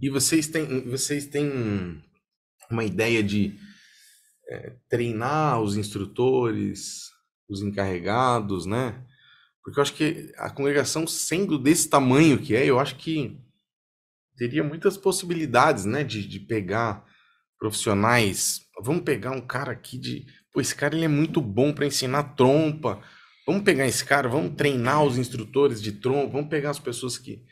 E vocês têm, vocês têm uma ideia de é, treinar os instrutores, os encarregados, né? Porque eu acho que a congregação, sendo desse tamanho que é, eu acho que teria muitas possibilidades, né? De, de pegar profissionais. Vamos pegar um cara aqui de. Pô, esse cara ele é muito bom para ensinar trompa. Vamos pegar esse cara, vamos treinar os instrutores de trompa, vamos pegar as pessoas que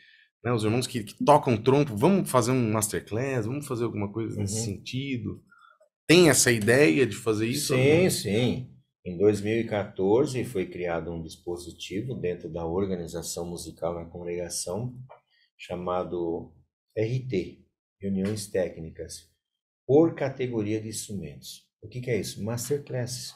né, os irmãos que, que, tocam trompo, vamos fazer um masterclass, vamos fazer alguma coisa uhum. nesse sentido? Tem essa ideia de fazer isso? Sim, sim. Em 2014 foi criado um dispositivo dentro da organização musical na congregação chamado RT, Reuniões Técnicas, por categoria de instrumentos. O que, que é isso? Masterclasses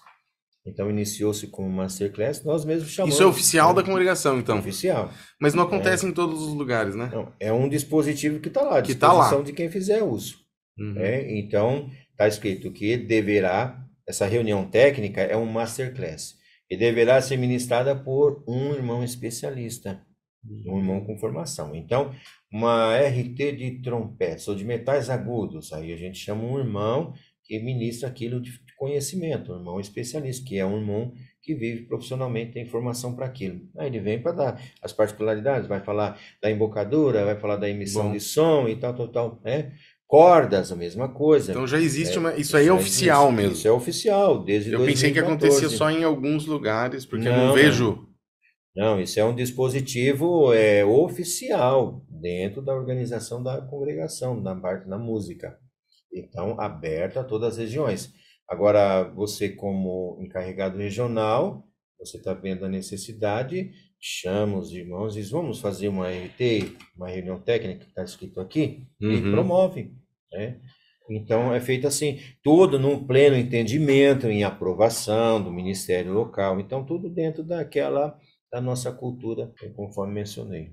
então iniciou-se como Masterclass, nós mesmos chamamos. Isso é oficial né? da congregação, então. Oficial. Mas não é. acontece é. em todos os lugares, né? Não, é um dispositivo que está lá, à disposição que tá lá. de quem fizer uso. Uhum. Né? Então, está escrito que deverá, essa reunião técnica é um Masterclass, e deverá ser ministrada por um irmão especialista, uhum. um irmão com formação. Então, uma RT de trompetes ou de metais agudos, aí a gente chama um irmão que ministra aquilo de conhecimento, um irmão especialista, que é um irmão que vive profissionalmente, tem formação para aquilo. Aí ele vem para dar as particularidades, vai falar da embocadura, vai falar da emissão Bom. de som e tal, tal, tal, né? Cordas, a mesma coisa. Então já existe é, uma. Isso, aí é oficial existe, mesmo. Isso é oficial, desde Eu 2014. pensei que acontecia só em alguns lugares, porque não, eu não vejo. Não, isso é um dispositivo é, oficial dentro da organização da congregação, na parte da música. Então, aberto a todas as regiões. Agora, você, como encarregado regional, você está vendo a necessidade, chama os irmãos e diz: vamos fazer uma RT, uma reunião técnica que está escrito aqui, uhum. e promove. Né? Então, é feito assim, tudo num pleno entendimento, em aprovação do Ministério Local. Então, tudo dentro daquela da nossa cultura, conforme mencionei.